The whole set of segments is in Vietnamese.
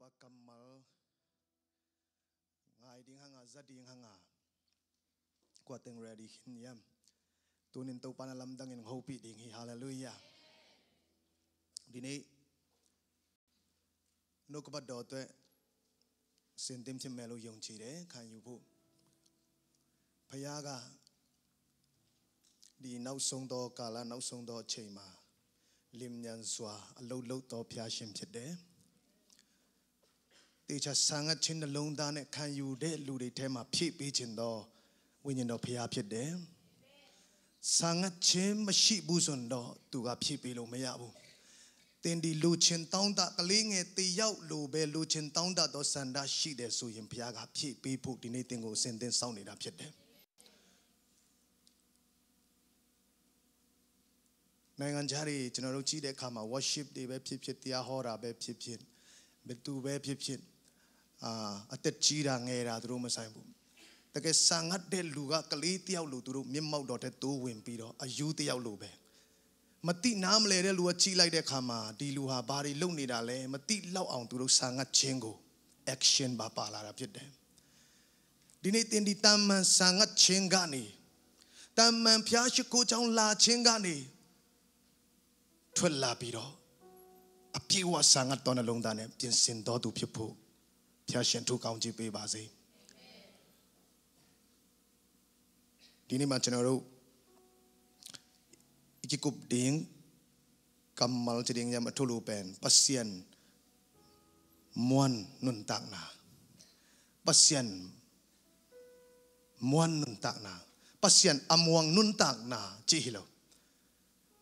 À, à. pa kamal ngai ding hanga za ding hanga kwa teng ready hin yam tunin to pana lam dang in hopi ding hi hallelujah dini no ko ba do te sin tim chim melo yong chi de khan yu bu phaya ga đi nấu sông đó cả là nấu sông đó chơi mà lim nhân xóa lâu lâu to phía xem chết đấy တေချာဆံငတ်ခြင်းနှလုံးသားနဲ့ခံယူတဲ့လူတွေထဲမှာဖြည့်ပေးခြင်းသောဝိညာဉ်တော်ဖရာဖြစ်တယ်။ဆံငတ်ခြင်းမရှိဘူးဆိုတော့သူကဖြည့်ပေးလို့မရဘူး။တင်ဒီလူချင်းတောင်းတကလေးငယ်တေရောက်လိုပဲလူချင်းတောင်းတသောဆန္ဒရှိတယ်ဆိုရင်ဘုရားကဖြည့်ပေးဖို့ဒီနေ့တင်ကိုအစဉ်သင်စောင့်နေတာဖြစ်တယ်။နိုင်ငံခြားတွေကျွန်တော်တို့ကြည့်တဲ့အခါမှာ worship တွေပဲဖြစ်ဖြစ်တရားဟောတာပဲဖြစ်ဖြစ်ဘယ်သူပဲဖြစ်ဖြစ်အာအသက်ကြီးတာငယ်တာသူတို့မဆိုင်ဘူးတကယ်ဆန်ငတ်တဲ့လူကကလေးတယောက်လိုသူတို့မျက်မှောက်တော်တဲ့သိုးဝင်ပြီးတော့အယူတယောက်လိုပဲမတိနားမလဲတဲ့လူကကြီးလိုက်တဲ့ခါမှာဒီလူဟာဘာတွေလုပ်နေတာလဲမတိလောက်အောင်သူတို့ဆန်ငတ်ခြင်းကို action ပါပါလာတာဖြစ်တယ်ဒီနေ့တင်ဒီတမ္မန်ဆန်ငတ်ခြင်းကနေတမ္မန်ဖျားရှိခိုးချောင်းလာခြင်းကနေထွက်လာပြီးတော့အပြေဝဆန်ငတ်တော်နှလုံးသားနဲ့ပြင်ဆင်တော်သူဖြစ်ဖို့ဖျားရှင်ထူကောင်းကြီးပေးပါစေဒီနေ့မှာကျွန်တော်တို့อีกกุบดิงกำมัลจะดิงยามาทุลูเป็นปัสเซียนมวนนุนตักนาปัสเซียนมวนนุนตักนาปัสเซียนอมวงนุนตักนาจิฮิโล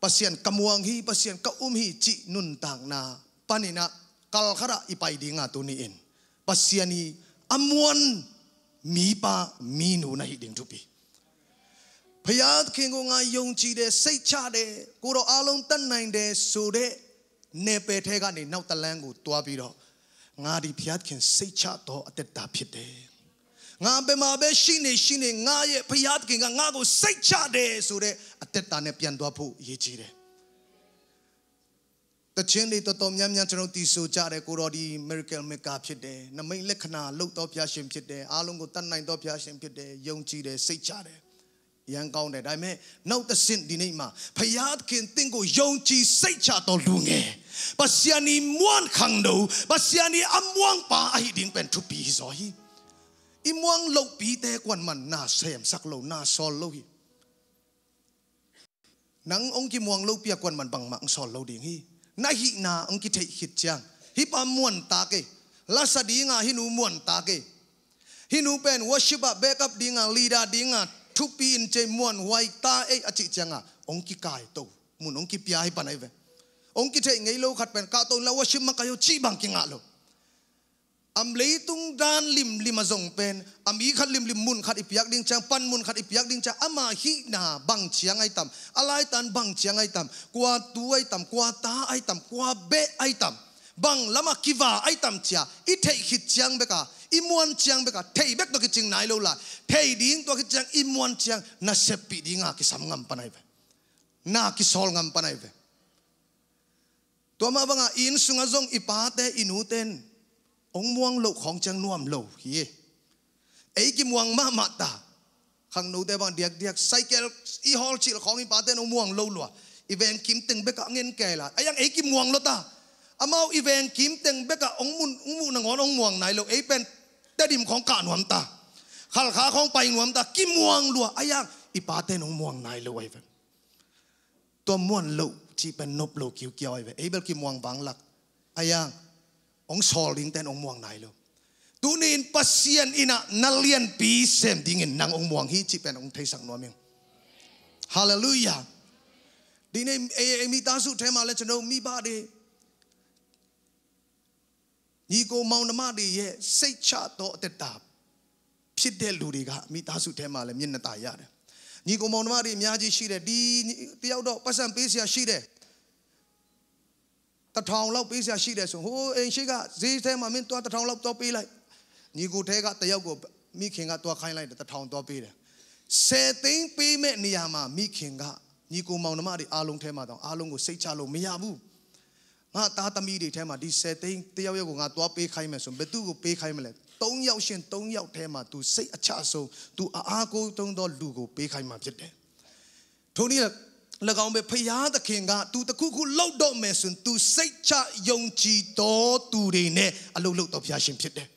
ปัสเซียนกำวงฮีปัสเซียนกะอุมฮีจินุนตักนาปานินะกัลขระอีไปดิงาตุนีอิน pasiani amwan mi pa mi no na hi ding tu pi ဘုရားသခင်ကိုငါယုံကြည်တယ်စိတ်ချတယ်ကိုတော့အားလုံးတတ်နိုင်တယ်ဆိုတဲ့နေပယ်ထဲကနေနောက်တလန်းကိုတွားပြီးတော့ငါဒီဘုရားသခင်စိတ်ချတော့အတ္တတာဖြစ်တယ်ငါဘယ်မှာပဲရှိနေရှိနေငါရဲ့ဘုရားသခင်ကငါကို စိတ်ချတယ်ဆိုတဲ့အတ္တတာနဲ့ပြန်သွားဖို့ရည်ကြီးတယ်တခြင်းတွေတော်တော်များများကျွန်တော်တည်ဆိုကြတယ်ကိုတော်ဒီ miracle maker ဖြစ်တယ်နမိတ်လက္ခဏာလှုပ်တော်ဖျားရှင်ဖြစ်တယ်အားလုံးကိုတတ်နိုင်တော်ဖျားရှင်ဖြစ်တယ်ယုံကြည်တယ်စိတ်ချတယ်ရန်ကောင်းတယ်ဒါပေမဲ့နောက်တစ်ဆင့်ဒီနေ့မှာဖယားခင်တင့်ကိုယုံကြည်စိတ်ချတော်လူငယ်ပါစီယနီမွန်ခန်ဒိုပါစီယနီအမွန်ပါအဟိဒင်းပန်ထူပီဇော်ဟီအမွန်လောက်ပီတဲ့ကွန်မန်နာဆမ် sắc lâu na sol lâu hi nang ong ki muang lâu pia quan man bang mang sol lâu ding hi na hi na ang ki thei hit chang hi pa muan ta ke la sa dinga nga nu muan ta ke hi nu pen worship up back up nga leader dinga thu pi in che muan wai ta e a chi changa ong à. ki kai to mun ong ki pia hi panai ve ong ki thei ngei lo khat pen ka to la worship ma kayo chi bang ki nga lo am lấy tung dan lim lima zong pen am i khát lim lim mun khát ipiak ding chang pan mun khát ipiak ding chang ama hi na bang chiang ai tam alai tan bang chiang ai tam kwa tu ai tam kwa ta ai tam kwa be ai tam bang lama kiva ai tam chia i thei khit chiang beka i muan chiang beka thei bek to ki nai lo la thei ding to ki chang i muan chiang na sepi dinga ki kisam ngam panai ve na ki sol ngam panai ve to ma banga in sunga zong ipate inuten องม่วงโลกของจังนวมโลกฮีไอ้กิมวงมามาตาขังนูเดบังเดียกเดียกไซเคิลอีฮอลชิลของอีปาเตนองม่วงโลลัวอีเวนกิมตึงเบกะเงินแก่ละไอ้ยังไอ้กิมวงโลตาอามาอีเวนกิมตึงเบกะองมุนองมุนงอนองม่วงไหนโลไอ้เป็นเตดิมของกาหนวมตาขัลขาของไปหนวมตากิมวงลัวไอ้ยังอีปาเตนองม่วงไหนโลไอ้เป็นตัวม่วนโลที่เป็นนบโลกิวเกียวไอ้เบลกิมวงบังหลักไอ้ยัง ong soling ten ong muang nai lo tunin pasien ina nalian pi sem dingin nang ong muang hi chi pen ong thai sang nuaming hallelujah dine e mi ta su the ma le chano mi ba de ni ko maung na ma de ye sai cha to atet ta ဖြစ်တဲ့လူတွေကမိသားစုထဲမှာလည်းမျက်နှာตาရတယ်ညီကောင်မောင်နှမတွေအများကြီးရှိတယ်ဒီတယောက်တော့ပတ်စံပေးစရာရှိတယ်တထောင်လောက်ပေးစရာရှိတယ်ဆိုဟိုအိမ်ရှိကဈေးထဲမှာမင်းသွားတထောင်လောက်သွားပေးလိုက်ညီကိုထဲကတယောက်ကိုမိခင်ကသွားခိုင်းလိုက်တယ်တထောင်သွားပေးတယ်ဆယ်သိန်းပေးမဲ့နေရာမှာ မိခင်ကညီကိုမောင်နှမတွေအားလုံးထဲမှာတော့အားလုံးကိုစိတ်ချလို့မရဘူးငါသားသမီးတွေထဲမှာဒီဆယ်သိန်းတယောက်ယောက်ကိုငါသွားပေးခိုင်းမယ်ဆိုဘယ်သူ့ကိုပေးခိုင်းမလဲ၃ယောက်ရှင်၃ယောက်ထဲမှာ तू စိတ်အချဆုံး तू အားကိုးတုံးသောလူကိုပေးခိုင်းမှာဖြစ်တယ်ထို့နည်း၎င်းပဲဖရာသခင်က तू တခုခုလှုပ်တော့မယ်ဆိုရင် तू စိတ်ချယုံကြည်တော်သူတွေနဲ့အလုပ်လုပ်တော်ဖရာရှင်ဖြစ်တယ်။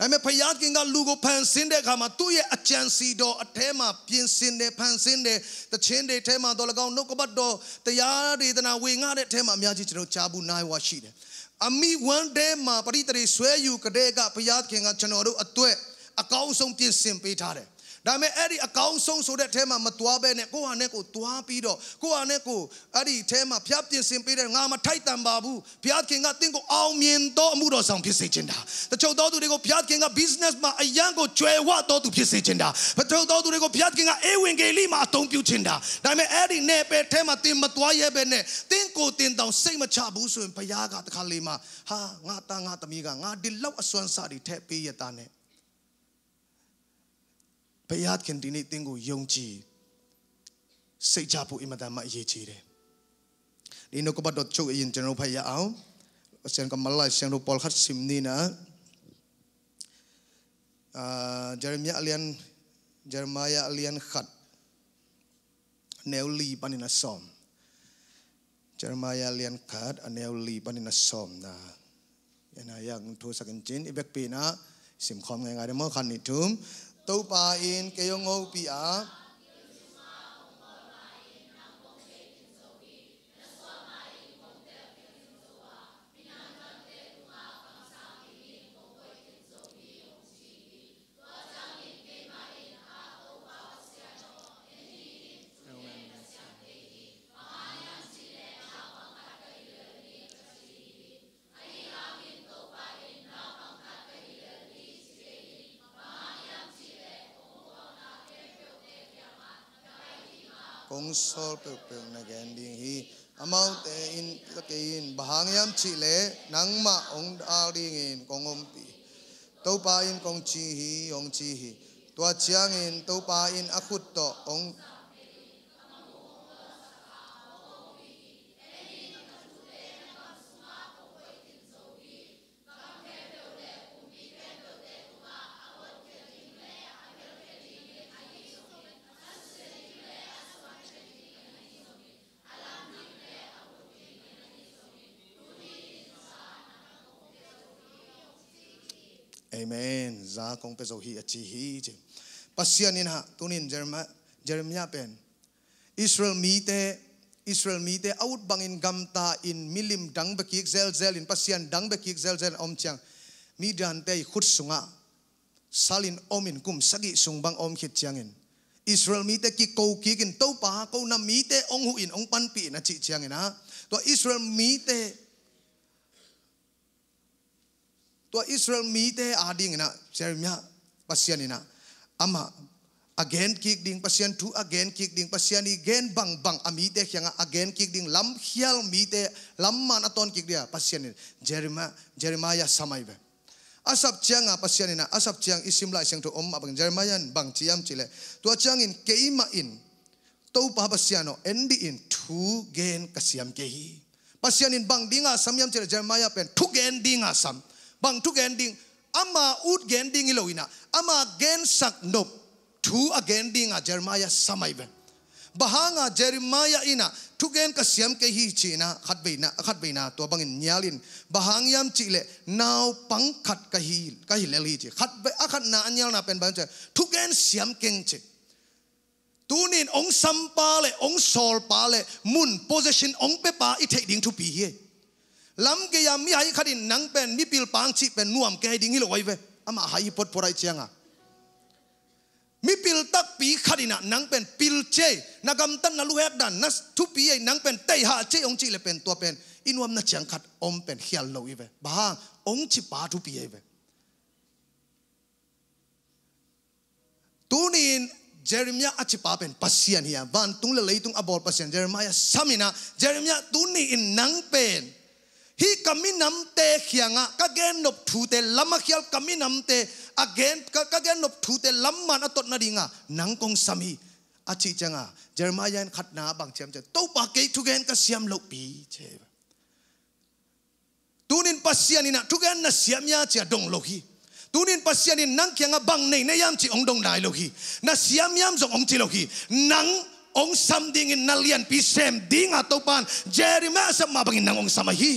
ဒါပေမဲ့ဖရာသခင်ကလူကိုဖန်ဆင်းတဲ့အခါမှာသူ့ရဲ့အကြံစီတော်အထဲမှာပြင်ဆင်တယ်ဖန်ဆင်းတယ်တခြင်းတွေထဲမှာတော်၎င်းနှုတ်ကပတ်တော်တရားဒေသနာဝေငှတဲ့အထဲမှာအများကြီးကျွန်တော်ကြားဘူးနိုင်ဝါရှိတယ်။အမိဝန်တဲမှာပရိသေဆွဲယူကြတဲ့ကဖရာသခင်ကကျွန်တော်တို့အတွက်အကောင်းဆုံးပြင်ဆင်ပေးထားတယ်။ဒါပေမဲ့အဲ့ဒီအကောင်းဆုံးဆိုတဲ့အထဲမှာမသွားဘဲနဲ့ကိုဟာနဲ့ကိုသွားပြီးတော့ကိုဟာနဲ့ကိုအဲ့ဒီအထဲမှာဖျားပြင်ဆင်ပေးတဲ့ငါမထိုက်တန်ပါဘူးဖျားခင်ကတင့်ကိုအောင်မြင်တော့အမှုတော်ဆောင်ဖြစ်စေချင်တာတချို့သောသူတွေကိုဖျားခင်က business မှာအရန်ကိုကျွယ်ဝတော့သူဖြစ်စေချင်တာတချို့သောသူတွေကိုဖျားခင်ကအေဝင်ဂေလိမှာအသုံးပြုချင်တာဒါပေမဲ့အဲ့ဒီနယ်ပယ်ထဲမှာတင်မသွားရဲဘဲနဲ့တင့်ကိုတင်တောင်စိတ်မချဘူးဆိုရင်ဘုရားကတခါလေမှာဟာငါသားငါသမီးကငါဒီလောက်အစွမ်းစာတွေထည့်ပေးရတာနဲ့ Bayat kan dini tinggu yong ji. Sik jabu ima da ma ye jire. Dino kubat do chuk yin jenru paya au. Sian ke malai sian rupol sim Nina, na. Ah, Jeremiah alian. Jeremiah alian khat. Neu li som. Jeremiah alian khat. Neu li som na. Nah, yang tuh sakit jin, ibek pina, simkom yang ada mau kan itu, in kayong OPA. longsor pe pe nagen ding hi amount in kakein bahangyam chile nangma ong aring in kongom pi topa in kongchi hi ong chi hi tua chiang in topa in akhut to ong za kong pe zo hi chi hi chi pasian in ha tunin jerma jeremia pen israel mi te israel mi te out bang in gam ta in milim dang be kik zel zel in pasian dang be kik zel zel om chang mi dan te khut sunga salin om in kum sagi sung bang om khit in, Israel mi te ki ko ki kin to pa ko na mi te ong hu in ong pan pi na chi chiang na to Israel mi te Tua Israel ama again kick ding pasian tu again kick ding pasien again bang bang amite yang again kick ding lam hial mite lam man aton kick dia pasien Jeremiah Jeremiah samai be asap chianga pasian ina asap chiang isim lai siang tu om abang Jeremiah bang chiam chile tua chiang in keima in tau pa pasiano endi in tu gen kasiam kehi pasian in bang dinga samyam chile Jeremiah pen tu gen dinga sam bằng thuốc gen ding ama ut gen ding iloina ama gen sak nop thu a gen ding a jeremiah samai ben bahanga jeremiah ina thu thugen ka siam ke hi china khat beina khat beina to bangin nyalin bahang yam chile naw pang khat ka hi ka hi leli chi khat be a à khat na anyal na pen ban che thugen siam keng che nin ong sam pa le ong sol pa le mun possession ong pe pa i thei ding thu pi hi ลำเกียมีหา้ขัดินนังเป็นมีปิลปังชิเป็นนวมเกดิ้งหิลไว้เวอามาหายพดพรายเชียงอ่ะมีปิลตักปีขัดินะนังเป็นปิลเจนักกำตันนลุเฮกดันนัสทุปีไอ้นังเป็นเตหาเจองชีเลเป็นตัวเป็นอินวมนัเชียงขัดอมเป็นเฮียลโลอีเวบ้างองชิปาทุปีไอเวตูนีนเจริมยาอจิปาเป็นปัสยซนเฮียวันตุงเลยตุงอบอลปัสยซนเจริมายาสามินะเจริมยาตูนีอินนังเป็น hi kaminam te khianga ka gen nop thu te lama khial kaminam te again ka ka gen nop thu te lamma na tot na ringa nang kong sami achi changa jeremiah khat na bang chem che to pa ke thu gen ka siam lo pi che tunin pasian ina thu gen na siam ya che dong lo hi tunin pasian in nang khianga bang nei na yam chi ong dong dai lo hi na siam yam zong ong chi lo hi nang ong sam ding in nalian pi sem ding atopan jeremiah sam ma bang nang ong samahi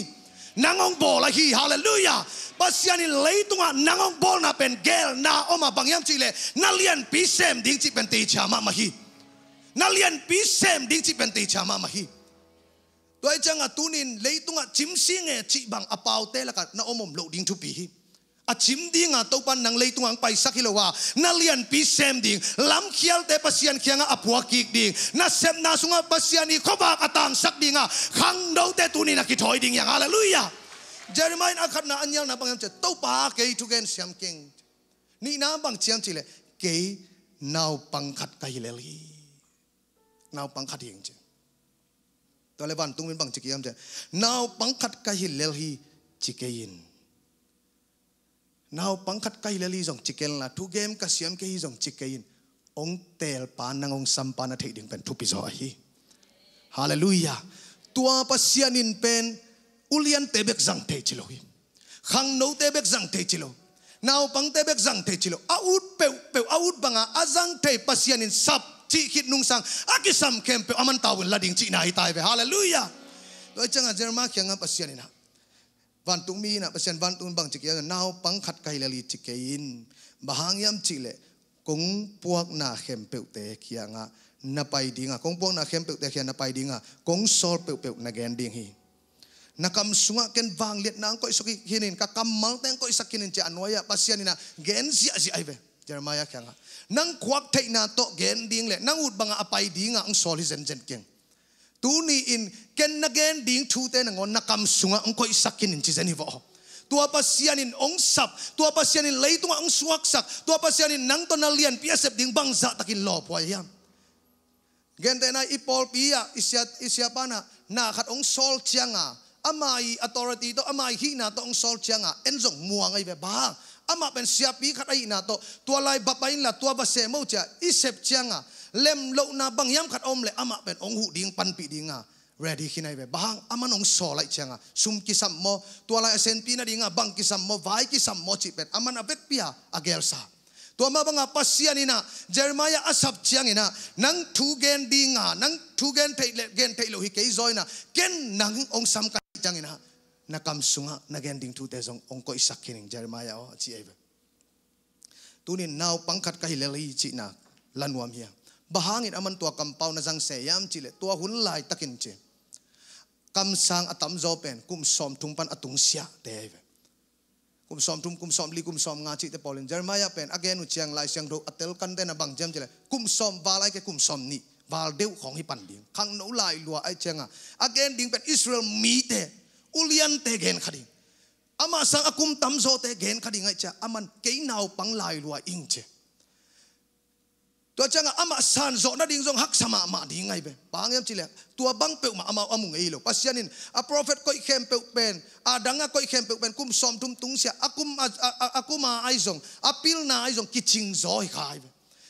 nangong bola hi hallelujah pasiani leitunga nangong bol na pen gel na oma bangyam chile nalian pisem ding chi pen te chama mahi nalian pisem ding chi pen te hi. mahi toy changa tunin chim leitunga chimsinge chi bang apau apaute laka na omom lo ding thu pi hi chim ding a to pan nang leitung ang paisa kilowa na lian pi sem ding lam khial te pasian khianga apua kik ding na sem na sunga pasian ni khoba atang sak dinga khang do te ni na ki thoi ding yang hallelujah jeremiah akhat na anyal na bangam che to pa ke tu gen siam king ni na bang chiam chile ke nau pang khat kai le li nau pang khat hing che to le ban tung min bang chi kiam che nau pang khat kai le hi chi ke yin nào now pangkat kai lali jong chicken là thu game ka siam cái hi jong chicken ông tel pan nang ông sam pan thấy thei ding pen thu pi zo hi hallelujah tua pasian in pen ulian tebek jang thei chilo hi khang no tebek jang thei chilo now pang tebek jang thei chilo a peu peu pe a a jang thei pasian in sap chi khit nung sang akisam kem pe aman tawun lading chi na hi tai ve hallelujah doi changa jerma khyanga pasian in ha วันตุมีนะเปอร์เซ็นต์วันตุนบังจิกยังนาวปังขัดไกลลีจิกยินบางยามจิเลกงพวกนาเข้มเปิวเตเขียงะนับไปดิ่งะกงพวกนาเข้มเปิวเตเขียงนับไปดิ่งะกงสอลเปิวเปิวนักเอนดิ่งฮีนักำสุงะเกนวางเลียดนางก็อิสุกิหินินกักกำมังแตงก็อิสักินินเจอนวายะปัสยานินะเกนเสียสิไอเวเจอร์มายะเขียงะนังควักเทนาโตเกนดิ่งเลนังอุดบังะอภัยดิ่งะอังสอลฮิเซนเจนเก่ง tu ni in ken na ding thu te ngon na kam sunga ang ko isakin in chizen hi vo tua in ong sap tua pasianin leitung ang suwaksak tua in nang tonalian piasep ding bangsa takin lo po ayam gente na ipol pia isya isya pa na nakat ong sol chianga amai authority to amai hina to ang sol chianga nga muang ai ay ba ama pen siya pi khat ai na to tua lai bapain la tua ba se mo cha isep chianga lem lo na bang yam khat om le ama pen ong hu ding pan pi dinga ready khinai ve bang ama nong so lai changa sum ki sam mo tua lai sen pi na dinga bang ki sam mo vai ki sam mo chi pen ama na vek pia agel sa tua ma bang pasian ina jeremiah asap chiang ina nang thu gen dinga nang thu gen thei le gen thei lo hi ke zoina ken nang ong sam ka chang ina na nakam sunga nagen ding thu te zong ong ko isakining jeremiah o chi eve tunin nau pangkat kahilelai chi na lanwam hiang bahangin aman tua kampau na zang seyam chile tua hun lai takin che kam sang atam zo pen kum som tung pan atung sia te kum som tung kum som li kum som nga chi te polin jermaya pen again u chiang lai chiang do atel kan te na bang jam chile kum som ba lai ke kum som ni ba deu khong hi pan ding khang no lai lua ai chang a again ding pen israel mi te ulian te gen khading ama sang akum tam zo te gen khading ai cha aman ke nau pang lai lua ing che ตัวจังอามาสันจอนัดิ่งจงฮักสมามาดิ่งไงเปปางยังจิเลตัวบังเปิกมาอามาอามุงไงโลปัสยานินอาโปรเฟตก็อีเข้มเปิกเป็นอาดังก็อีเข้มเปิกเป็นคุมซอมทุมตุงเสียอาคุมอาคุมาไอจงอาพิลนาไอจงกิจิงจอยขายเป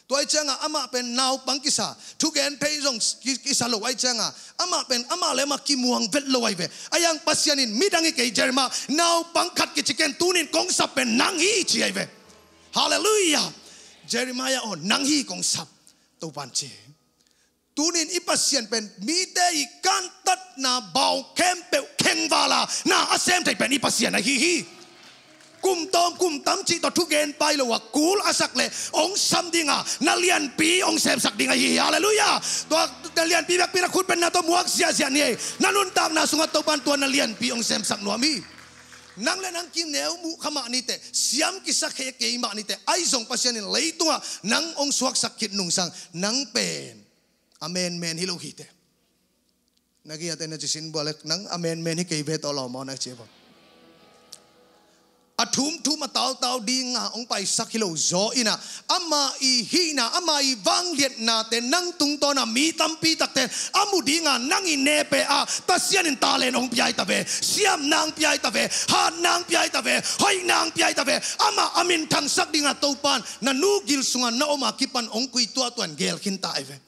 ตัวไอจังอาอามาเป็นนาวปังกิสาทุกแอนเพยจงกิสาโลไอจังอาอามาเป็นอามาเลมากิมวงเวทโลไอเปอายังปัสยานินมิดังอีเกยเจอร์มานาวปังขัดกิจิเกนตูนินกงสับเป็นนังฮีจีไอเปฮาเลลูยา Jeremiah on nanghi kong sap tu panche. Tunin ipasyan pen midei kantat na bau kempe kengvala na asem tai pen ipasyan na hi hi. Kum tom kum tam chi to thugen pai lo wakul asak le ong sam dinga nalian pi ong sem sak dinga hi hallelujah. To nalian pi bak pi rakut pen na to muak sia sia ni. Nanun tam na sungat to ban tuan nalian pi ong sem sak nuami. nang lanang kineu mu kama nite siam kisa kaya kaya ima nite ay pasyanin lay tunga nang ong suwak sakit nung sang nang pen amen men hilong hite nagiyaten na jisin balek nang amen men hi kay bet olo mo na atum tu mataw tao di nga ang paisa zo ina ama ihina ama ibanggit natin nang tungto na mitampitak ten amu di nga nang inepe a tas yan in talen ang piyay tabe siyam nang piyay tabe ha nang piyay tabe hoy nang piyay tabe ama amin tang sak di nga taupan nanugil sungan na umakipan ang kuito atuan gel kinta eve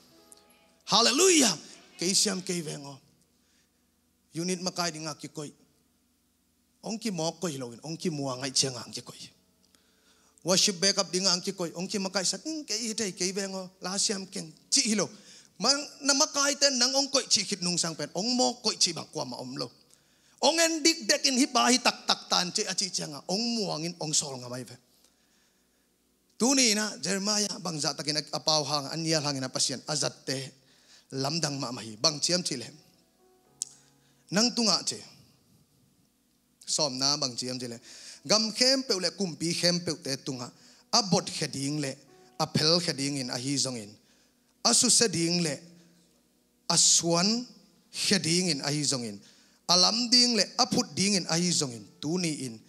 hallelujah kay siyam kay vengo unit makay di nga kikoy ông kia mò coi lâu ông kia mua ngay chiang ngang kia coi worship back up đi ngang kia coi ông kia mà cái sắc cái đây cái bên ngô lá xiêm keng chỉ lâu mà nằm cái tên nang ông coi chỉ khít nung sang pen ông mò coi chỉ bạc qua mà ông lâu ông en big deck in hi ba hi tak tak tan chỉ achi chiang ông mua ngin ông sol ngamai tu ni na Jeremiah bang zata kina apau hang anyal hang na pasien azat te lamdang ma mahi bang chiam chile nang tunga chơi som na bang chiam jele gam khem pe le kumpi khem pe te tunga abot bot khading le a phel khading in a hi zong in a su se ding le a khading in a hi zong in alam lam ding le a ding in a hi zong in tu ni in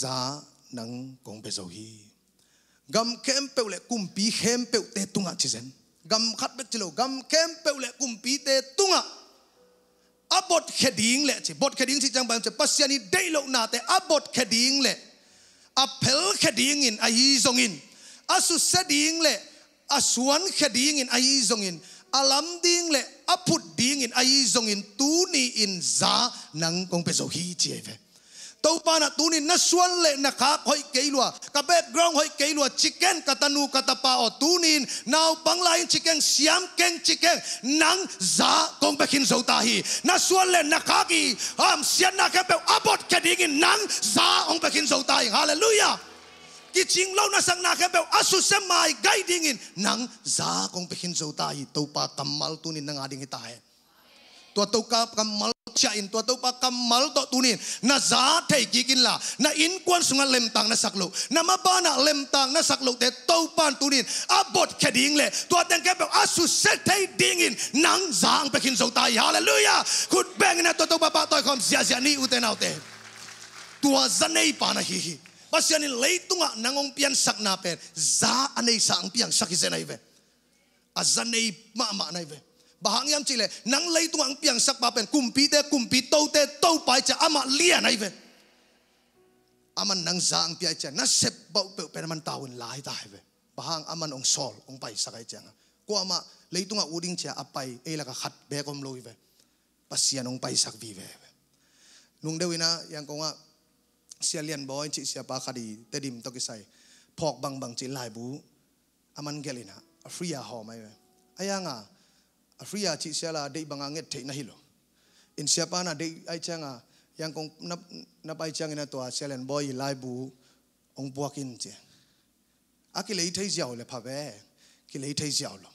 za nang kong pe zo hi gam khem pe le kumpi khem pe te tunga chi zen gam khat bek chilo gam khem pe le kumpi te tunga abot kheding le chi bot kheding chi chang ban che pasiani dei lo na te abot kheding le a pel kheding in ai zong in a su seding le a kheding in ai zong in alam ding le a ding in ai zong in tu ni in za nang kong pe zo hi chi ve tàu pa na tuni na suan le na khap hoi ke lua ka background hoi ke lua chicken katanu katapa o tunin now panglain chicken siam keng chicken nang za kong bekin ta hi na suan le na khaki am sian na ka pe abot ke ding nang za ong bekin ta hi hallelujah ki ching lo na sang na ka pe asu se mai guiding in nang za kong bekin ta hi tàu pa kamal tunin nang ading hi ta hai tua tau ka kamal cha in tua tau pa kamal to tunin na za thei ki kin la na in kwan sunga lem tang na saklo na ma ba na lem tang na saklo te tau pan tunin abot khading le tua tang ke asu set thei ding in nang zang pe kin zo tai hallelujah khut bang na to tau pa pa toi khom sia sia ni uten autte tua zanei pa na hi hi pasian in leitunga nangong pian sak na pen za anei sa ang pian sakhi zenai ve azanei ma ma nai ve bà hang yam chile nắng lei tung ang piang sak papen kumpi te kumpi to te to pai cha ama lia nai ve aman nắng za ang pia cha na sep bau pe pe man tawun lai ta bà hang aman ong sol ong pai sakai cha ko ama lei tung a uding cha apai e la ka khat be kom loi ve pasian ong pai sak vi ve nung dewi na yang ko nga sia lian boy chi sia pa khadi te dim to ki sai phok bang bang chi lai bu aman gelina free a home ai ve ayanga Afria chị sẽ là đây bằng anh thấy na hilo. In siya pa na đây ai chang à, yang kong nap nap ai chang ina to sẽ lên boy lai bu ông buakin chị. À cái lấy thấy giàu là phá vé, cái lấy thấy giàu lắm.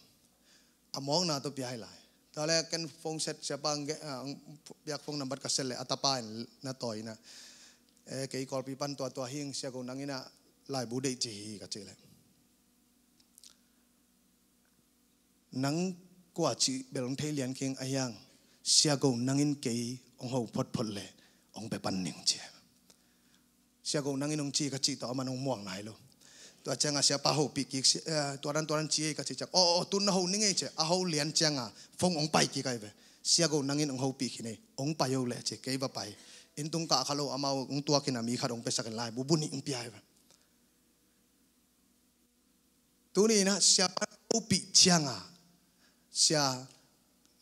À mong na to bia lại. Đó là cái phong set siya pa ang bia phong number ka sel atapain na to na, Eh cái call pi pan to to hing siya kong nangina lai bu đây chị cả chị lại. Nang qua chi belong thei lian king ayang sia go nangin ke ong ho phật phot le ong pe pan ning che sia go nangin ông chi cái chi to man ong muang nai lo to changa sia pa hậu pi ki eh, to ran to ran chi cái chi chak o oh, o oh, tun ho ning che a ho lian changa phong ong pai ki kai ve sia go nangin ông hậu pi ki ne ong pa yo le che ke ba pai in tung ka khalo amau ông tua kina mi kha dong pe sakin lai bu bu ni ong pi ai ve tu ni na sia pa ho pi changa sia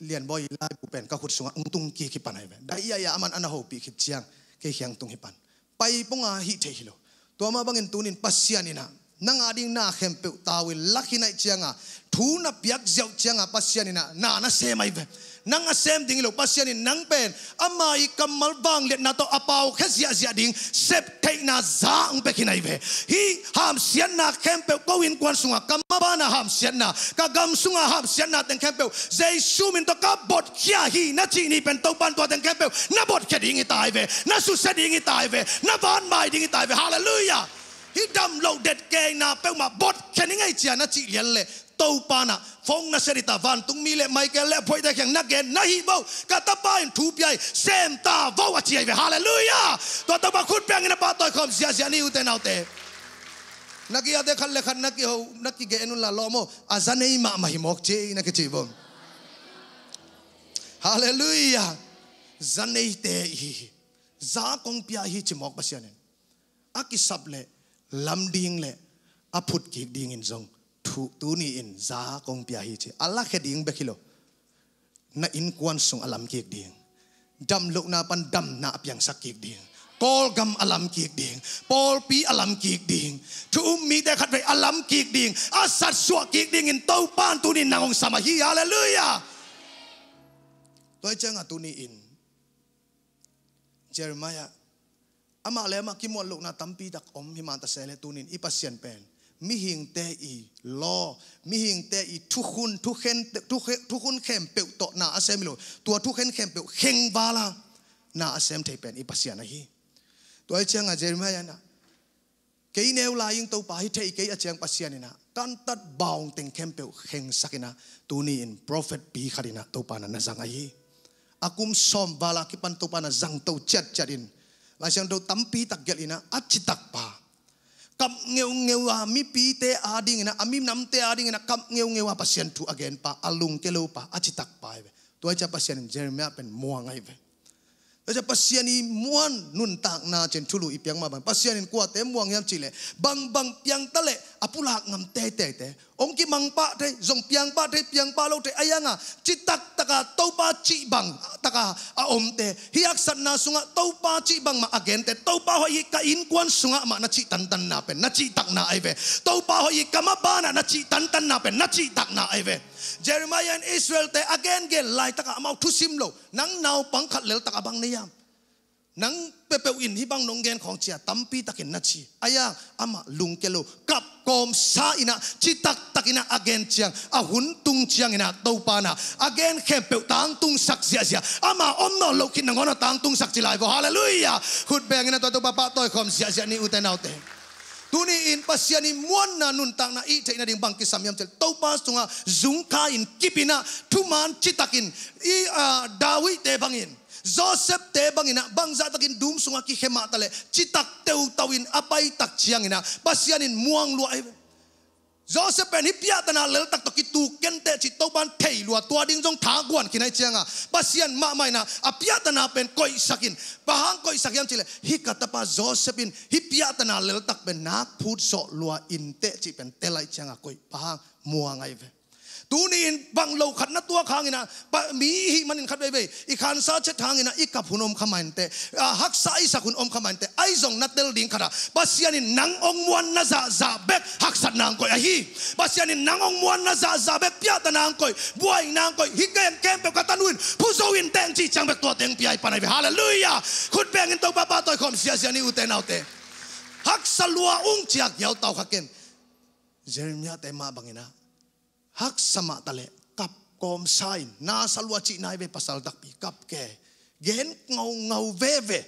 lian boy lai pu pen ka khut sunga ungtung ki ki panai ve dai ya ya aman ana ho pi khit chiang ke hiang tung hi pan pai punga hi the hilo to ma bangin tunin pasianina nang ading na khem pe tawi lakhinai chianga thu na piak jiao chianga pasianina na na se mai ve nang asem ding lo pasian in nang pen amai kamal bang let na to apau khazia zia ding sep thei na za ang pe kinai ve hi ham sian na khem pe ko in kwan sunga kamaba na ham sian na ka gam sunga ham sian na ten kem pe zai sumin to ka bot khia hi na chi ni pen to ban to ten kem pe na bot khe ding i tai ve na su sa ding i tai ve na ban mai ding i tai ve hallelujah hi dam lo det ke na pe ma bot khe ni ngai chia na chi lian le tàu pana phong na serita van tung mi le mai ke le phoi da khang na ke na hi bo ka ta pa in thu pi sem ta vo wa chi ve hallelujah to ta ba khut pang na pa to khom sia sia ni u te nau te na ki ade khan le khan na ki ho na ki ge enun la lo mo azan ei ma mai mok che na ke chi bo hallelujah zan ei te hi za kong pia hi chi mok pa sian a ki sab le lam ding le a phut ki ding in zong thu tu ni in za kong pia hi che ala khe ding be khilo na in kwan sung alam kik ding dam lok na pan dam na piang sak kik ding Paul gam alam kiek ding. Paul pi alam kiek ding. Thu um mi de khat ve alam kiek ding. Asat suwa kiek ding in tau pan tu ni nangong sama hi. Hallelujah. Toi chang a tu ni in. Jeremiah. Ama le ma kimon luk na tampi dak om himanta sele tu ni pen mi hiền tệ ý lo mi hiền tệ ý thu khun thu khen thu khen thu khun khem bẹo tọ na asem lo tua thu khen khem bẹo khen ba la na asem thầy bẹn ipasian hi tua chang a à jeremiah na cái nếu là những tàu bài thấy cái chàng pasian na căn tát bao tình khem bẹo khen sakina tu ni in prophet bi khadina tàu pa na zang ai akum som bala kipan tàu pa na zang tàu chat chat in, lai sang tàu tampi tak gelina achitak pa kam ngeu ngeu a mi pi te a ding na ami nam te a ding na kam ngeu ngeu a pasien tu again pa alung lo pa achitak pa e ve tuai cha pasien jeremia pen moangai ve จะพัศยานีม้วนนุนตากนาเจนทุลุอีเพียงมาบันพัศยานีกว่าเต็มวงยามจีเล่บังบังเพียงตะเล่อปุลักงำเตะเตะเตะองค์กิมังปะเตะจงเพียงปะเตะเพียงปะเราเตะอายังอ่ะจิตตักตะกาเต้าปะจีบังตะกาอาอมเตะฮิอักษรนาสุงะเต้าปะจีบังมาอเกนเตะเต้าปะหอยกะอินกวนสุงะมานาจิตันตันนาเป็นนาจิตักนาไอเวเต้าปะหอยกะมาบ้านานาจิตันตันนาเป็นนาจิตักนาไอเว Jeremiah and Israel te again again lai taka mau thu sim lo nang nau pang khat lel taka bang niyam nang pepe in hi bang nong gen khong chia tam tampi takin na chi aya ama lung kelo kap kom sa ina chi tak takina again chiang a hun tung chiang ina to pa na again khem pe tang tung sak sia sia ama om no lo kin ngona tang tung sak chi lai bo hallelujah khut beng ina to to pa pa toy khom sia sia ni uten autte Tuni in pasiani muanna nun tang na ite te ina ding bangki samyam tel topas tunga zungkain kipina tuman citakin i dawi te bangin. Joseph te bangina bangsa takin dum sunga ki hema tale citak teu tawin apai tak ciangina pasianin muang luai e. Joseph ni piatana lel tak to kitu kente chi toban thei lua tua ding jong tha guan kinai chianga pasian ma mai na a piatana pen koi sakin bahang koi sakyam chile hi katapa Joseph in hi piatana lel tak pen nak phut so lua in te chi pen telai chianga koi bahang muangai ve tu ni bang lo khat na tua khang ina pa mi hi manin khat ve ve i khan sa che thang ina i kap hunom khamain te hak sa i sakun om khamain te ai zong na tel ding khara ba sian in nang ong muan na za za bek hak sat nang hi ba sian in nang ong muan na za za bek pya ta nang nang koi hi kem kem pe ka tanuin phu zo in chi chang bek to teng pi ai hallelujah khut beng in to ba ba khom sia u te nau te hak salwa ung chiak yau tau khakem jeremia tema ma bangina hak sama tale kap kom sai na salwa chi nai ve pasal dak pi kap ke gen ngau ngau ve ve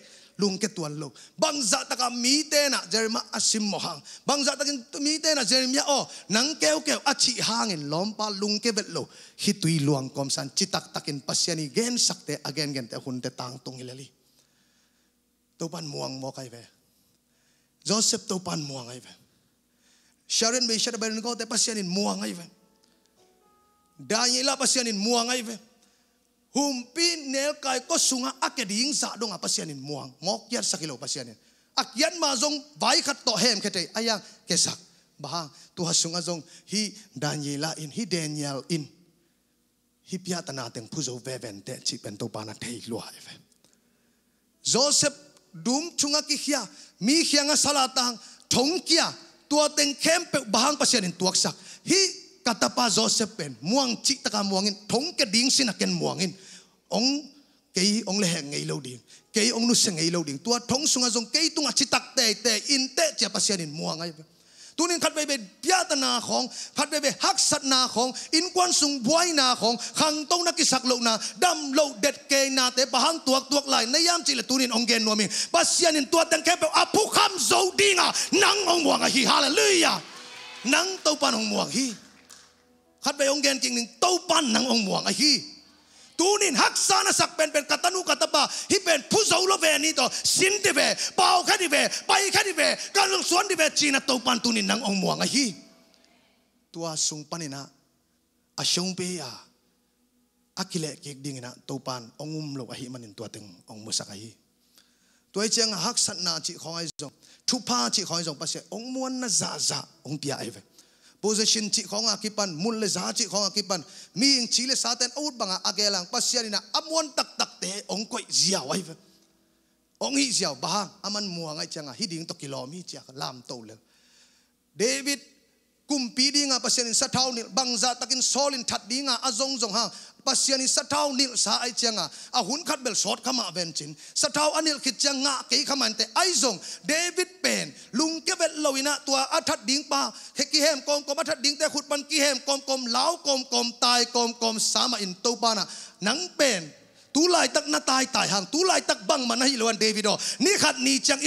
lung ke tuan lo bang za taka mi te na jerma asim mo hang bang za takin mi te na jermia o oh, nang keu keu achi hang in lom pa lung ke bet lo hi tui luang kom san chi tak takin pasiani gen sakte again gen te hun te tang tung hilali to pan muang mo kai ve joseph to pan muang ai ve sharon be shara ben ko te pasiani muang ai ve dai la pasian in muang ai ve humpi nel kai ko sunga akeding za donga pasian in muang mok yer sakilo pasian in akian ma zong vai khat to hem khete Ayang kesak bahang tu hasunga zong hi daniela in hi daniel in hi pia tana teng phuzo ve ven te chi pen to pana thei lua e ve joseph dum chunga ki khia mi khianga salatang Tong kia tua teng khem pe bahang pasian in tuak sak hi katapa Joseph pen muang chi taka muangin thong ke ding sin aken muangin ong kei ong le heng ngei lo ding kei ong nu se ngei lo ding tua thong sunga jong kei tunga chi tak te te in te cha pasian in muang ai tunin khat be be ta na khong khat be be hak sat na khong in kwan sung buai na khong khang tong na kisak lo na dam lo det ke na te bahang tuak tuak lai na yam chi le tunin ong gen nomi pasian in tua tang ke be apu kham zo dinga nang ong muang hi hallelujah nang to pan ong muang hi ขัดไปองเกนกิ่งหนึ่งเต้าปั้นนังองหมวงไอ้ฮีตูนินฮักซานสักเป็นเป็นกัตนุกัตบาฮีเป็นผู้สาูรเวนี่ต่อสินีิเวเป่าแค่ดิเวไปแค่ดิเวการลงสวนดิเวจีนเต้าปั้นตูนินนังองหมวงไอ้ฮีตัวสุงปันนะอาชงเปียอาคิเลกิกดิ่งนะเต้าปั้นองุมโลกไอ้ฮีมันนินตัวตึงองมุสักไอ้ฮีตัวเจียงฮักสันนาจิของไอ้จงทุพาจิของไอ้จงปัสเสองมวนนะจ่าจ่าองเปียไอ้เว position chi khonga kipan mun le za chi khonga kipan mi ing chi le saten out banga agelang pasianina amon tak tak te ong koi zia wai ong hi zia ba aman muanga changa hiding to kilomi cha lam to le david kumpi dinga pasianin sa thau ni bangza takin solin that dinga azong zong ha pasiani satau nil sa ai changa a hun khat bel shot khama ben chin satau anil khit changa ke khaman te ai zong david pen lung ke vet loina tua athat ding pa he ki hem kom kom athat ding te khut ban ki hem kom kom lau kom kom tai kom kom sama in to pa na nang pen tu tak na tai tai hang tu tak bang man hi loan david o ni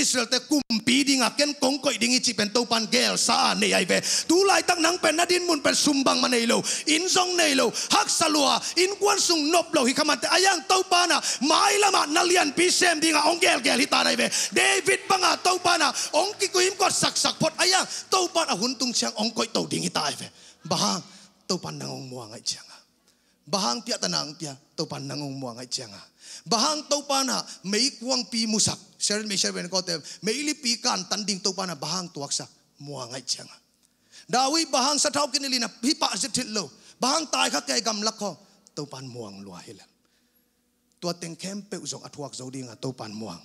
israel te kum ding a ken kong koi ding chi pan gel sa ne ai ve tu tak nang pen na mun pen sum bang man lo in zong lo hak in kwan sung nop lo hi khamat ayang to pana à, mai lama à, nalian pi sem ding a gel gel hi ta nai ve david banga to pana ong ki à, kuim ko sak sak pot ayang to pan a hun tung ong koi to ding hi ve bahang to pan nang ong muang ai chang bahang pia tanang pia topan nangong mua ngai chianga ah. bahang ha, ah, may kuang pi musak seren may seren ko te mei li pi kan tanding topana ah, bahang tuaksa mua ngai chianga dawi bahang sa thau kin lina pi pa se thil lo bahang tai kha kai gam lakho topan muang lua hilam tua teng kem pe uzong athuak zodinga topan muang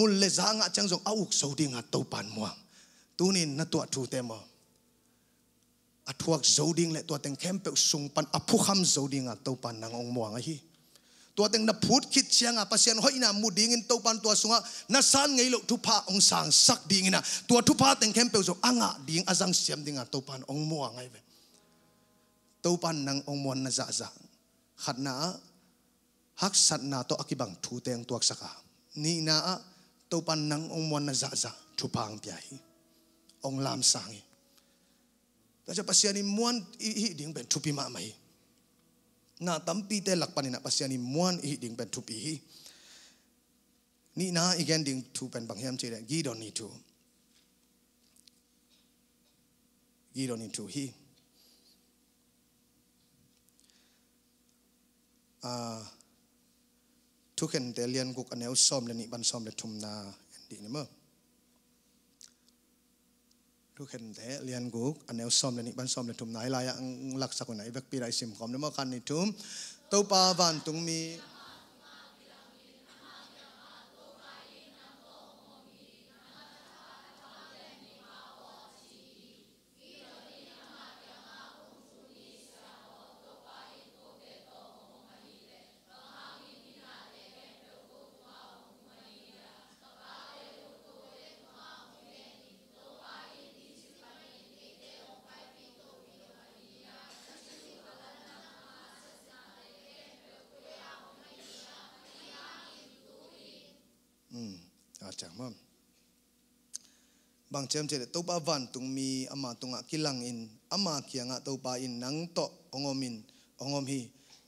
mul le zanga chang zong auk zodinga topan muang tunin na tua thu temo mo athuak zoding le to teng khem pe sung pan aphu kham zoding ak to pan nang ong muang hi to teng na phut khit chiang a pasian hoi na mu ding in to pan to sunga na san ngei lo thu pha ong sang sak ding ina to thu pha teng khem pe zo anga ding azang siam ding a to pan ong muang ai ve to pan nang ong mon na za za khat na hak sat na to akibang thu teng tuak saka ni na to pan nang ong mon na za za thu pang pi hi, ong lam sang ta cha pasiani muan i hi ding ben thupi ma mai na tampi te pani, na pasiani muan i hi ding ben thupi hi ni na igen ding thu pen bang hiam che da gi don ni thu gi don ni thu hi a à, thu ken te lian guk aneu som le ni ban som le thum na en di ทุกเหนแต่เรียนกูอันเนวซ้อมเลยนีบันซอมเลยทุ่มไหนลายหลักสักคไหนแบกปีไรสิมคอมเนวมือคันนี่ทุ่มตัวปาวันตุงมีบางเชมเจตปาวันตุงมีอามาตุงักิลังอินอามาเคียงอัตปาอินนังโตองอมินองอมฮี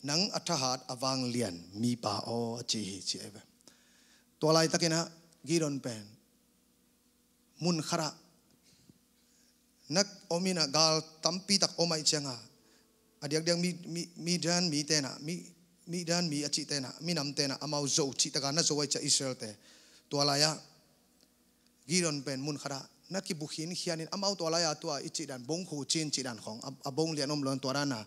นังอัฐหาดอวังเลียนมีปาโอจีจีเอเวตัวลายตะกินะกีรอนเป็นมุนขระนักอมินะกาลตัมปีตักอมัยิเชงาอดีกเดียงมีมีมีดันมีเตนะมีมีดันมีอจิเตนะมีนำเตนะอามาอุโจจิตกานะโจวัยจะอิสเอลเตตัวลายะกีรอนเป็นมุนขระนักบุคินเขียนนี่อามาตัวลายตัวอิจิดันบงคูจินจิดันของอบงเลียนอมลอนตัวนั้นนะ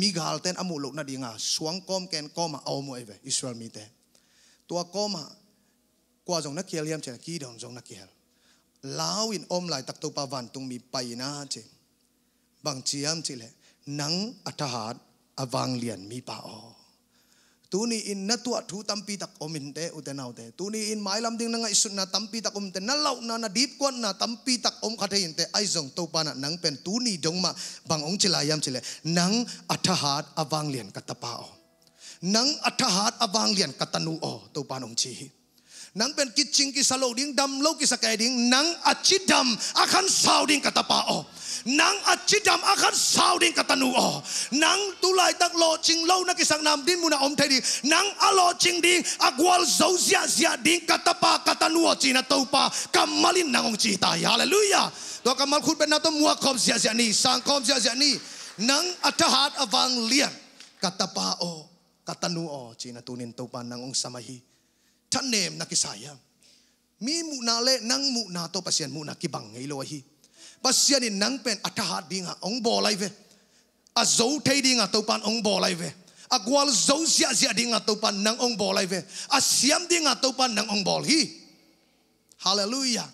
มีกาลเต้นอมุลกนัดีงาสวงกอมแกนกอมาเอาโมเอเวอิสราเอลมีแต่ตัวกอมกว่าจงนักเขียลียมเจนกีดอนจงนักเขียลาวินอมไหลตักตัวปาวันตรงมีไปนะเจบางเจียมจิเลนังอัตหาดอวังเลียนมีป่าอ tu ni in na tua thu tampi tak omin te utenau te tu ni in mai lam ding nanga ngai sun na tampi tak om te na na na deep kon na tampi tak om kha thein te ai to pana nang pen tu ni dong ma bang ong chila yam chile nang athahat awang lian katapa nang athahat awang lian katanu o to panong chi nang pen kitching kisa loading dam lo kisa sakai nang acidam akan sauding kata pao nang acidam akan sauding kata nu o nang tulai tak lo cing lo na kisang nam din muna om tadi nang alo cing ding agwal zauzia zia ding kata pa kata nu o tau pa kamalin nang ong ya haleluya to kamal khut ben na to mua kom zia zia ni sang kom zia zia ni nang atahat avang liang kata pao kata nu o tunin tau pa nang ong samahi tanem na kisaya. Mi muna le nang muna to pasyan muna kibang ngay loahi. Pasyan nang pen atahat di nga ong bolay ve. A zo tay di nga topan ong bolay ve. A gwal zo siya siya di nga topan nang ong bolay ve. A siyam di nga topan nang ong bolhi. Hallelujah.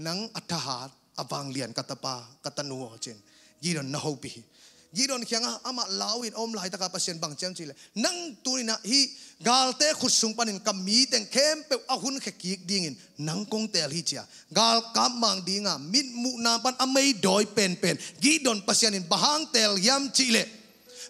Nang atahat abang lian katapa katanuo chin. Giron na hopi. gidon khianga ama lawin om lai taka pasien bang chem chile nang tunina hi galte khusung panin kami teng khem pe ahun khe kik dingin nang kong tel hi chia gal kam mang dinga min mu na pan amei doi pen pen gidon pasien in bahang tel yam chile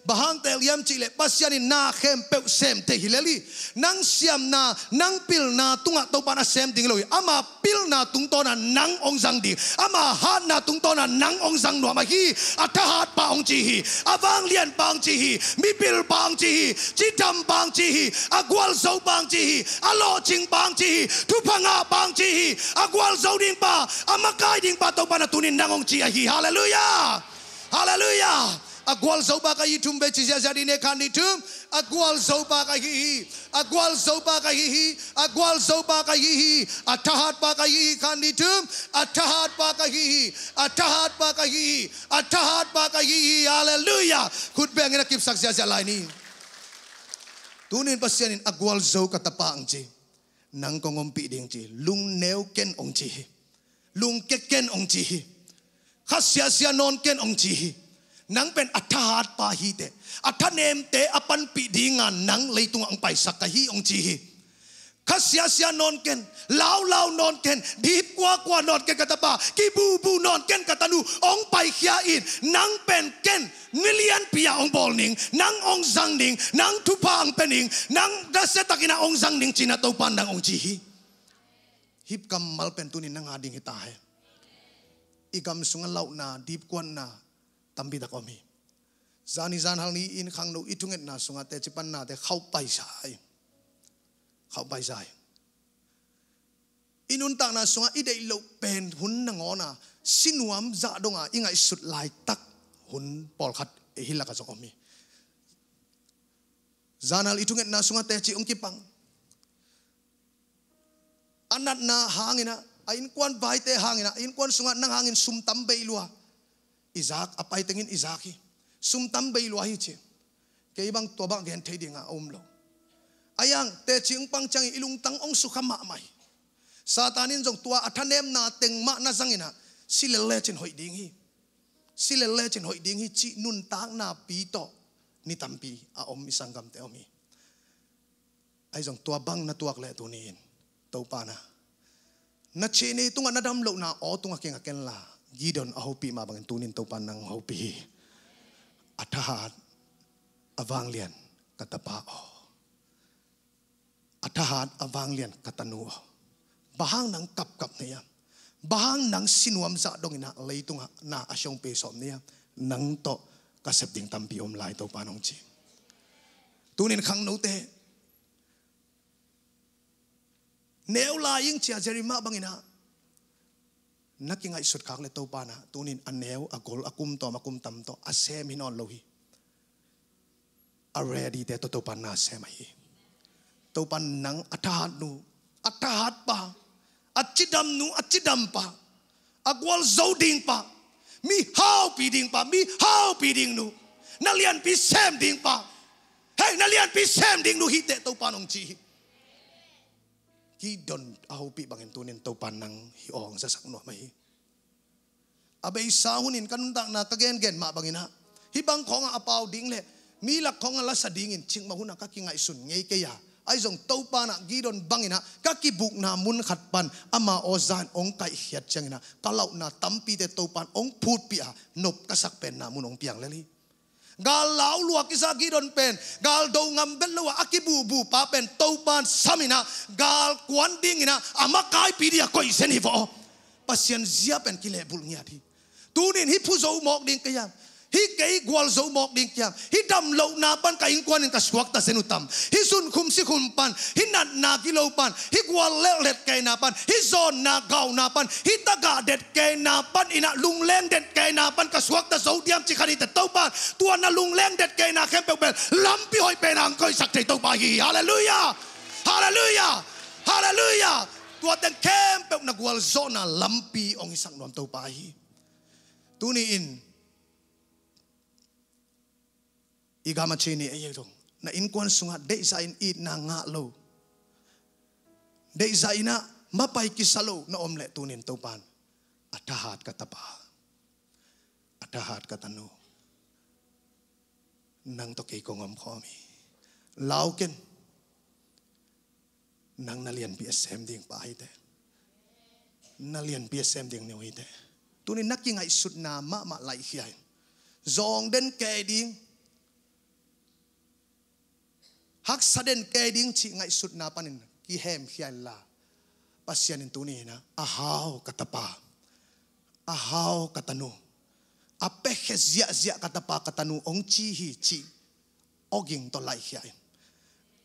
bahang tel yam chi le pasiani na khem pe sem te hileli nang siam na nang pil na tunga to pa na sem ding loi ama pil na tung to na nang ong zang di ama han na tung to na nang ong zang no ma hi athahat pa ong chi hi awang lian pa ong chi hi mi pil pa ong chi hi chi tam pa ong chi hi agwal zo pa ong chi hi alo ching pa ong chi hi thu phanga pa ong chi hi agwal zo ding pa ama kai ding pa to pa na tunin nang ong chi hi hallelujah hallelujah Agual zoba kahi tumbe chizya zari ne khani tum. Agual zoba kahi hi. agual zoba kahi hi. Agual zoba kahi hi. Atahat ba kahi hi khani tum. Atahat ba kahi hi. Atahat ba kahi hi. Atahat pa kahi hi. Hallelujah. Khutbe ang inakip saksya zalay ni. Tunin pasianin agual zau kata zo katapa ang chi. Nang kongompi ding chi. Lung neo ken ong chi. Lung keken ong chi. sia siya non ken ong chi. นังเป็นอัฐหัดปาฮีเตอัฐเนมเตอปันปิดีงานนังเลยตุงอังไปสักฮีองจีฮีข้าเสียเสียนอนเกนลาวลาวนอนเกนดีบกว่ากว่านอนเกนกัตาปากีบูบูนอนเกนกัตานูองไปเขียอินนังเป็นเกนมิเลียนพียาองบอลนิงนังองซังนิงนังทุพังเป็นนิงนังดัสตักินาองซังนิงจีนาตปันนังองจีฮีฮิบกัมมัลเป็นตุนินังอาดิงฮิตาเฮอีกัมสุงัเลาวนาดีบกวนนา tambida tak zani zan hal ni in khang no itunget na sunga te chipan na te khau pai sai khau pai sai inun ta na sunga idei lo pen hun na na sinuam za donga ingai sut lai tak hun pol khat e hilaka sok zan hal itunget na sunga te chi ong kipang anat na hangina ain kwan bai te hangina ain kwan sunga nang hangin sum tambe ilua Isaac apai tengin Isaac hi sum tam bei lua hi bang to bang gen thei ayang te ching pang ilung tang ong suka khama mai satanin jong tua athanem na teng mak na zangina silele chin hoi ding hi silele chin hoi ding hi nun tang na pi ni tampi a om mi sangam te omi jong tua bang na tuak le tu ni in na na che ne tunga na lo na o tunga kenga ken la Gidon ahopi ma bang tunin to pan nang hopi. Atahat avang lian katapao. Atahat avang lian katanuo. Bahang nang kap kap niya. Bahang nang sinuam sa dong ina leitung na asyong pesom niya. Nang to kasep ding tampiom lai to panong chi. Tunin kang note. Nếu là những chia Jeremiah bằng ina naki ngai sut khak le to pa na tunin aneu agol akum to makum tam to asem hin on lohi already te to to pa na sem hi to pa nang athat nu athat pa achidam nu achidam pa agwal zoding pa mi hau pi ding pa mi hau pi ding nu nalian pi sem ding pa hey nalian pi sem ding nu hi te to pa nong chi hidon ahupi bangin tunin taupan panang hiong sa sakno may. Abay sahunin kanunta na kagen-gen mabangin ha. Hibang ko nga apaw dingle. Milak ko nga la sa dingin. Ching mahuna kaki nga isun ngay kaya. Ay zong taupa na gidon bangina kakibuk na mun khatpan ama ozan ong kai hiat siyang ina. Kalaw na tampi te pan ong putpi pia. Nop kasakpen na munong piyang lali. Gal lau lua kisa gidon pen. Gal dau ngamben lawa aki bubu tau pan samina. Gal kuan dingina ama amakai pidia koi senivo. Pasien zia pen kile bulungnya di. Tunin hipu zau mok ding kayam. hi kei gwal zo mok ding kya hi dam lo na pan ka in kwan in ka swak ta senutam hi sun khum si khum pan hi nat na ki lo pan hi gwal le let kai na pan hi zon na gau na pan hi ta ga det kai na pan ina lung leng det kai na pan ka swak ta zo diam chi khari ta to pan tua na lung leng det kai na khem pe pe lam pi hoi pe na koi sak thei tau pa hi hallelujah hallelujah hallelujah tua ten khem pe na gwal zona pi ong sak nom tau pa hi tu ni in iga ma chini ai e rong na in kwan sunga dei za in it na nga lo dei za ina mapai kisalo na omle tunin topan atahat katapa atahat katanu nang to kei kong om khomi lauken nang na nalian BSM ding pa hite nalian BSM ding ni hite tunin ngai sut na ma ma lai hiai zong den ke ding hak saden kading chi ngai sut na panin ki hem hian la pasyan in tuni na ahaw katapa ahaw katano ape hezia zia katapa katano ong chi hi chi oging to lai hian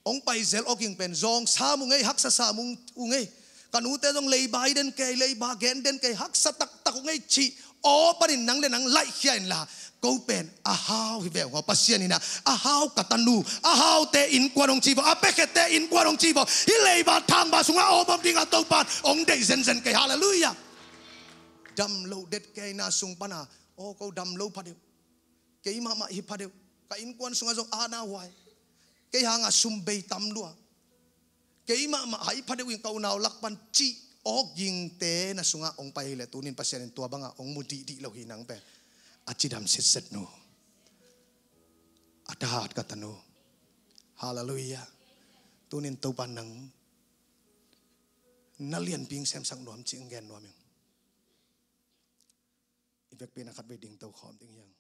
ong zel oging pen zong samung ei hak sa samung ungei kanute dong lay bay den ke lay ba gen den ke hak sa tak tak ungei chi o panin nang le nang lai hian la câu bền a hao hi về hoa pasian ina a hao katanu a hao te in qua đồng chivo, vào a peke te in qua đồng chivo, hi lei ba thang ba sunga om om dinga tau pan ông dei zen zen ke hallelujah dam lo det ke na sung pana ô ko dam lo pa deu ke ima ma hi pa deu ka in quan sunga jong a na wai ke hanga sum bei tam lua ke ima ma hai pa deu in kau nau lắc pan chi ok ying te na sunga ong pai le tunin pasian tua banga ông mu di di lo hi nang pe ಅಚ್ಚಿದ ಸಿಸ್ಸಟ್ನು nu ada hat kata nu tau tunin nang na lian ping sem sang nuam chi ngen nuam yang ibek pina kat be tau khom ting yang